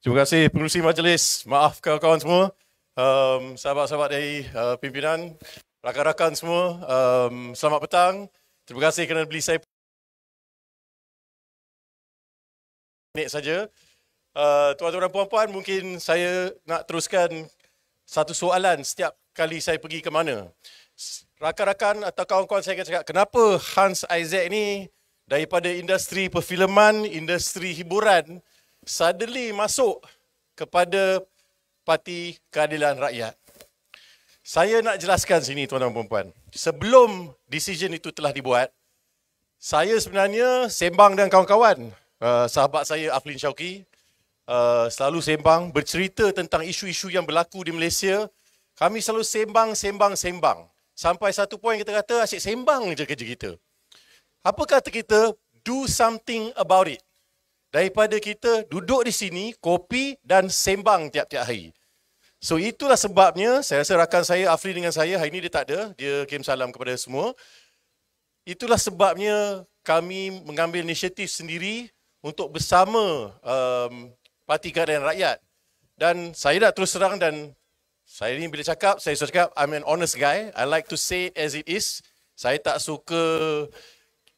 Terima kasih pengurusi majlis. Maaf kawan-kawan semua. Um, sahabat-sahabat dari uh, pimpinan, rakan-rakan semua, um, selamat petang. Terima kasih kerana beli saya minit saja. Uh, tuan-tuan dan puan-puan, mungkin saya nak teruskan satu soalan setiap kali saya pergi ke mana. Rakan-rakan atau kawan-kawan saya akan cakap, kenapa Hans Isaac ni daripada industri perfileman, industri hiburan, suddenly masuk kepada Parti Keadilan Rakyat. Saya nak jelaskan sini tuan-tuan dan puan-puan. Sebelum decision itu telah dibuat, saya sebenarnya sembang dengan kawan-kawan, uh, sahabat saya Aflin Syauki, uh, selalu sembang bercerita tentang isu-isu yang berlaku di Malaysia. Kami selalu sembang, sembang, sembang. Sampai satu poin kita kata asyik sembang je kerja kita. Apa kata kita do something about it? daripada kita duduk di sini kopi dan sembang tiap-tiap hari. So itulah sebabnya saya rasa rakan saya Afri dengan saya hari ini dia tak ada, dia kirim salam kepada semua. Itulah sebabnya kami mengambil inisiatif sendiri untuk bersama um, Parti Keadilan Rakyat. Dan saya dah terus terang dan saya ini bila cakap, saya suka cakap I'm an honest guy. I like to say as it is. Saya tak suka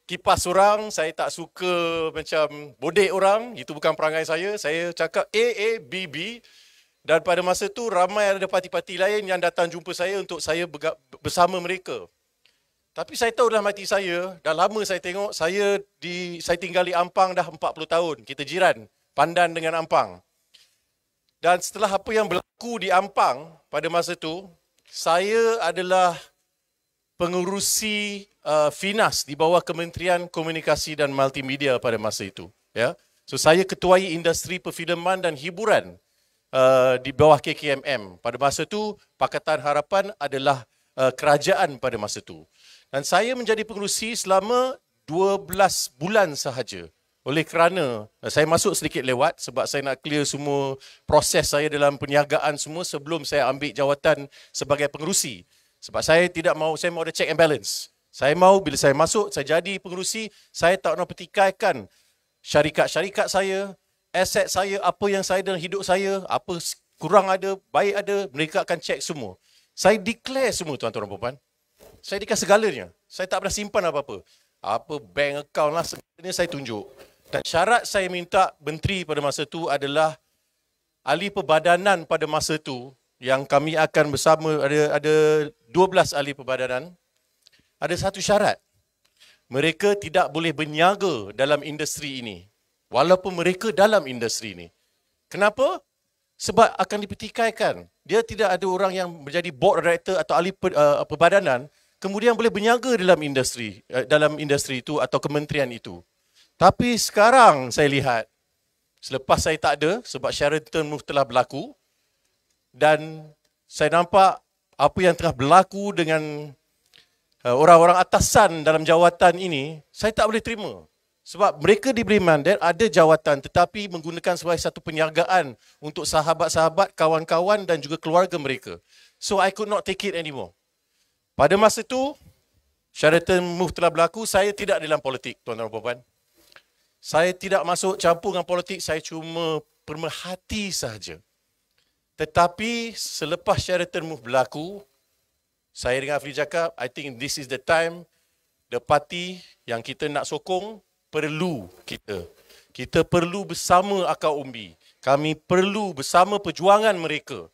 kipas orang, saya tak suka macam bodek orang, itu bukan perangai saya. Saya cakap A, A, B, B. Dan pada masa tu ramai ada parti-parti lain yang datang jumpa saya untuk saya bersama mereka. Tapi saya tahu dalam hati saya, dah lama saya tengok, saya di saya tinggal di Ampang dah 40 tahun. Kita jiran, pandan dengan Ampang. Dan setelah apa yang berlaku di Ampang pada masa tu, saya adalah pengurusi uh, Finas di bawah Kementerian Komunikasi dan Multimedia pada masa itu. Ya. So saya ketuai industri perfilman dan hiburan uh, di bawah KKMM. Pada masa itu Pakatan Harapan adalah uh, kerajaan pada masa itu. Dan saya menjadi pengurusi selama 12 bulan sahaja. Oleh kerana uh, saya masuk sedikit lewat sebab saya nak clear semua proses saya dalam perniagaan semua sebelum saya ambil jawatan sebagai pengurusi. Sebab saya tidak mahu, saya mahu ada check and balance. Saya mahu bila saya masuk, saya jadi pengurusi, saya tak nak petikaikan syarikat-syarikat saya, aset saya, apa yang saya dalam hidup saya, apa kurang ada, baik ada, mereka akan check semua. Saya declare semua tuan-tuan dan puan-puan. Saya declare segalanya. Saya tak pernah simpan apa-apa. Apa bank account lah, segalanya saya tunjuk. Dan syarat saya minta menteri pada masa itu adalah ahli perbadanan pada masa itu yang kami akan bersama ada ada 12 ahli perbadanan ada satu syarat mereka tidak boleh berniaga dalam industri ini walaupun mereka dalam industri ini kenapa sebab akan dipertikaikan dia tidak ada orang yang menjadi board director atau ahli per, uh, eh, perbadanan kemudian boleh berniaga dalam industri uh, dalam industri itu atau kementerian itu tapi sekarang saya lihat selepas saya tak ada sebab Sheraton move telah berlaku dan saya nampak apa yang telah berlaku dengan uh, orang-orang atasan dalam jawatan ini, saya tak boleh terima. Sebab mereka diberi mandat, ada jawatan tetapi menggunakan sebagai satu penyargaan untuk sahabat-sahabat, kawan-kawan dan juga keluarga mereka. So I could not take it anymore. Pada masa itu, Sheraton move telah berlaku, saya tidak dalam politik, tuan-tuan dan puan-puan. Saya tidak masuk campur dengan politik, saya cuma pemerhati sahaja. Tetapi selepas syarat move berlaku, saya dengan Afri cakap, I think this is the time the party yang kita nak sokong perlu kita. Kita perlu bersama Akar Umbi. Kami perlu bersama perjuangan mereka.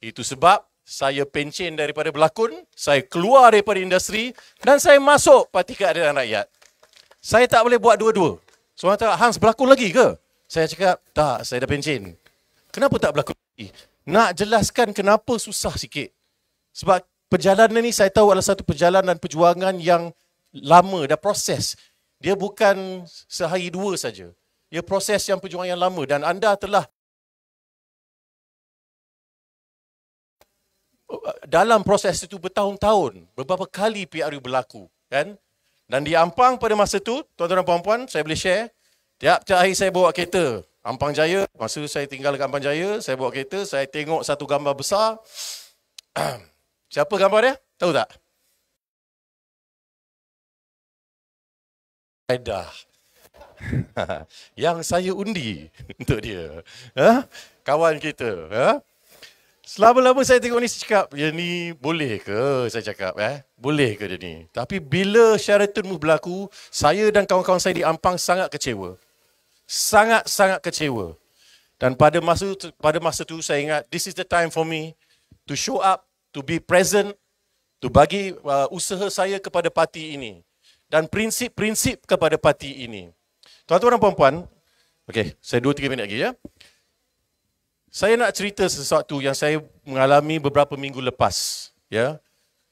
Itu sebab saya pencen daripada berlakon, saya keluar daripada industri dan saya masuk Parti Keadilan Rakyat. Saya tak boleh buat dua-dua. Semua so, tak Hans berlakon lagi ke? Saya cakap, tak, saya dah pencen. Kenapa tak berlakon lagi? nak jelaskan kenapa susah sikit. Sebab perjalanan ni saya tahu adalah satu perjalanan perjuangan yang lama dan proses. Dia bukan sehari dua saja. dia proses yang perjuangan yang lama dan anda telah dalam proses itu bertahun-tahun, beberapa kali PRU berlaku. kan? Dan di Ampang pada masa itu, tuan-tuan dan puan-puan, saya boleh share, tiap-tiap hari saya bawa kereta Ampang Jaya, masa saya tinggal dekat Ampang Jaya, saya bawa kereta, saya tengok satu gambar besar. Siapa gambar dia? Tahu tak? Aidah. Yang saya undi untuk dia. Ha? Kawan kita. Ha? Selama-lama saya tengok ni, saya cakap, dia ya ni boleh ke? Saya cakap, eh? boleh ke dia ni? Tapi bila Sheraton berlaku, saya dan kawan-kawan saya di Ampang sangat kecewa sangat-sangat kecewa. Dan pada masa itu, pada masa itu saya ingat this is the time for me to show up, to be present, to bagi uh, usaha saya kepada parti ini dan prinsip-prinsip kepada parti ini. Tuan-tuan dan puan-puan, okey, saya dua tiga minit lagi ya. Saya nak cerita sesuatu yang saya mengalami beberapa minggu lepas, ya.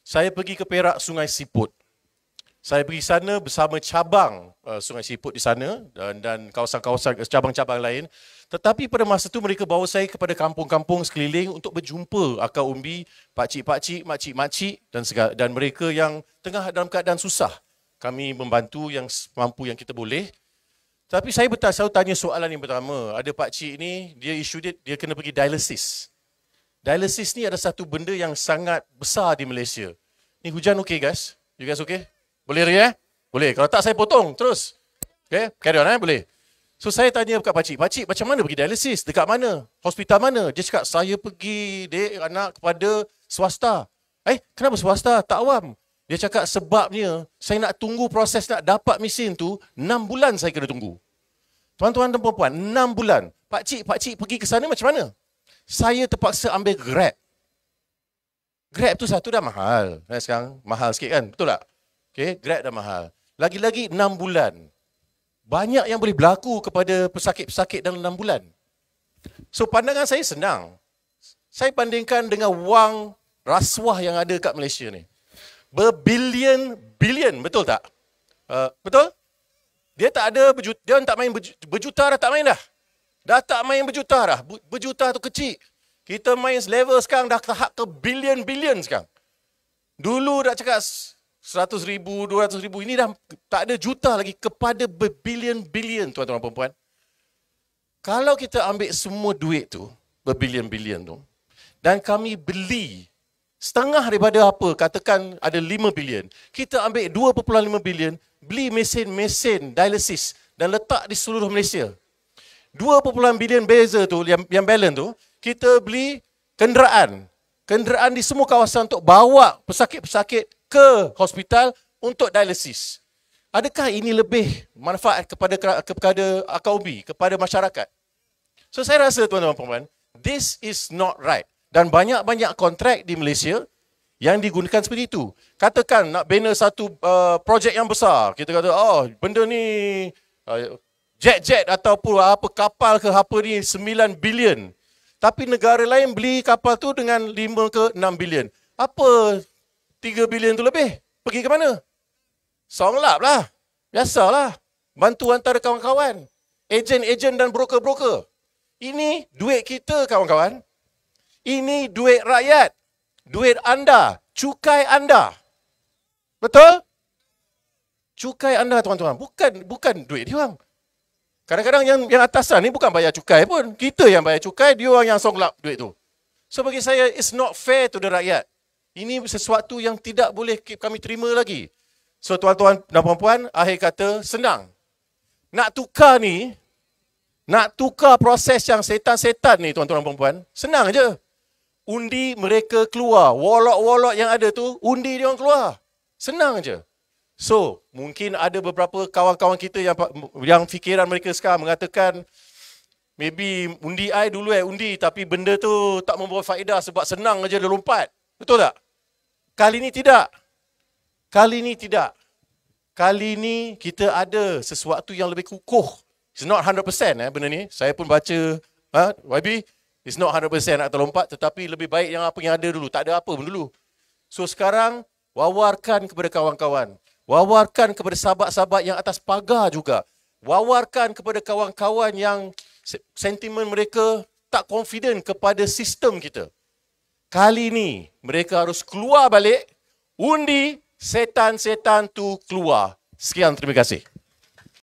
Saya pergi ke Perak Sungai Siput saya pergi sana bersama cabang uh, Sungai Siput di sana dan dan kawasan-kawasan eh, cabang-cabang lain. Tetapi pada masa itu mereka bawa saya kepada kampung-kampung sekeliling untuk berjumpa akar umbi, pakcik-pakcik, makcik-makcik dan segala, dan mereka yang tengah dalam keadaan susah. Kami membantu yang mampu yang kita boleh. Tapi saya bertanya, saya tanya soalan yang pertama. Ada pakcik ini, dia isu dia, dia kena pergi dialisis. Dialisis ni ada satu benda yang sangat besar di Malaysia. Ni hujan okey guys? You guys okay? Boleh ya? Eh? Boleh. Kalau tak saya potong terus. Okey, carry on eh, boleh. So saya tanya dekat pak cik, pak cik macam mana pergi dialisis? Dekat mana? Hospital mana? Dia cakap saya pergi dek anak kepada swasta. Eh, kenapa swasta? Tak awam. Dia cakap sebabnya saya nak tunggu proses nak dapat mesin tu 6 bulan saya kena tunggu. Tuan-tuan dan puan-puan, 6 bulan. Pak cik, pak cik pergi ke sana macam mana? Saya terpaksa ambil Grab. Grab tu satu dah mahal. Kan sekarang mahal sikit kan? Betul tak? Okay, grad dah mahal. Lagi-lagi 6 bulan. Banyak yang boleh berlaku kepada pesakit-pesakit dalam 6 bulan. So pandangan saya senang. Saya bandingkan dengan wang rasuah yang ada kat Malaysia ni. Berbilion, bilion, betul tak? Uh, betul? Dia tak ada, berjuta, dia tak main berjuta, berjuta dah tak main dah. Dah tak main berjuta dah. Berjuta tu kecil. Kita main level sekarang dah tahap ke bilion-bilion sekarang. Dulu dah cakap 100 ribu, 200 ribu, ini dah tak ada juta lagi kepada berbilion-bilion tuan-tuan dan perempuan. Kalau kita ambil semua duit tu, berbilion-bilion tu, dan kami beli setengah daripada apa, katakan ada lima bilion, kita ambil dua perpuluhan lima bilion, beli mesin-mesin dialisis dan letak di seluruh Malaysia. Dua perpuluhan bilion beza tu, yang, yang balance tu, kita beli kenderaan. Kenderaan di semua kawasan untuk bawa pesakit-pesakit ke hospital untuk dialisis. Adakah ini lebih manfaat kepada kepada akaubi, kepada masyarakat? So saya rasa tuan-tuan puan-puan, this is not right. Dan banyak-banyak kontrak di Malaysia yang digunakan seperti itu. Katakan nak bina satu uh, projek yang besar, kita kata oh benda ni uh, jet-jet uh, ataupun apa kapal ke apa ni 9 bilion. Tapi negara lain beli kapal tu dengan 5 ke 6 bilion. Apa Tiga bilion tu lebih. Pergi ke mana? Song lab lah. Biasalah. Bantu antara kawan-kawan. Ejen-ejen dan broker-broker. Ini duit kita kawan-kawan. Ini duit rakyat. Duit anda. Cukai anda. Betul? Cukai anda tuan-tuan. Bukan bukan duit dia orang. Kadang-kadang yang yang atasan ni bukan bayar cukai pun. Kita yang bayar cukai, dia orang yang songlap duit tu. So bagi saya, it's not fair to the rakyat. Ini sesuatu yang tidak boleh kami terima lagi. So tuan-tuan dan puan-puan, akhir kata senang. Nak tukar ni, nak tukar proses yang setan-setan ni tuan-tuan dan puan-puan, senang aja Undi mereka keluar. wolok-wolok yang ada tu, undi dia orang keluar. Senang aja. So, mungkin ada beberapa kawan-kawan kita yang yang fikiran mereka sekarang mengatakan maybe undi ai dulu eh undi tapi benda tu tak membawa faedah sebab senang aja dia lompat. Betul tak? Kali ini tidak. Kali ini tidak. Kali ini kita ada sesuatu yang lebih kukuh. It's not 100% eh, benda ni. Saya pun baca ha, YB. It's not 100% nak terlompat. Tetapi lebih baik yang apa yang ada dulu. Tak ada apa pun dulu. So sekarang, wawarkan kepada kawan-kawan. Wawarkan kepada sahabat-sahabat yang atas pagar juga. Wawarkan kepada kawan-kawan yang sentimen mereka tak confident kepada sistem kita kali ini mereka harus keluar balik undi setan-setan tu keluar. Sekian terima kasih.